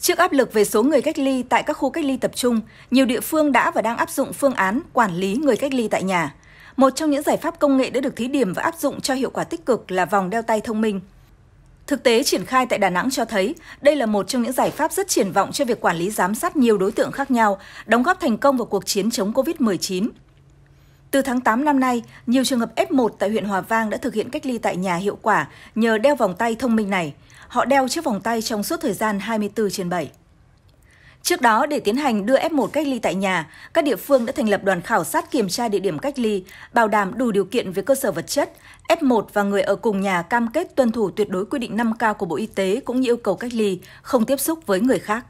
Trước áp lực về số người cách ly tại các khu cách ly tập trung, nhiều địa phương đã và đang áp dụng phương án quản lý người cách ly tại nhà. Một trong những giải pháp công nghệ đã được thí điểm và áp dụng cho hiệu quả tích cực là vòng đeo tay thông minh. Thực tế triển khai tại Đà Nẵng cho thấy đây là một trong những giải pháp rất triển vọng cho việc quản lý giám sát nhiều đối tượng khác nhau, đóng góp thành công vào cuộc chiến chống COVID-19 từ tháng 8 năm nay, nhiều trường hợp F1 tại huyện Hòa Vang đã thực hiện cách ly tại nhà hiệu quả nhờ đeo vòng tay thông minh này. Họ đeo chiếc vòng tay trong suốt thời gian 24 trên 7. Trước đó, để tiến hành đưa F1 cách ly tại nhà, các địa phương đã thành lập đoàn khảo sát kiểm tra địa điểm cách ly, bảo đảm đủ điều kiện về cơ sở vật chất. F1 và người ở cùng nhà cam kết tuân thủ tuyệt đối quy định 5K của Bộ Y tế cũng như yêu cầu cách ly, không tiếp xúc với người khác.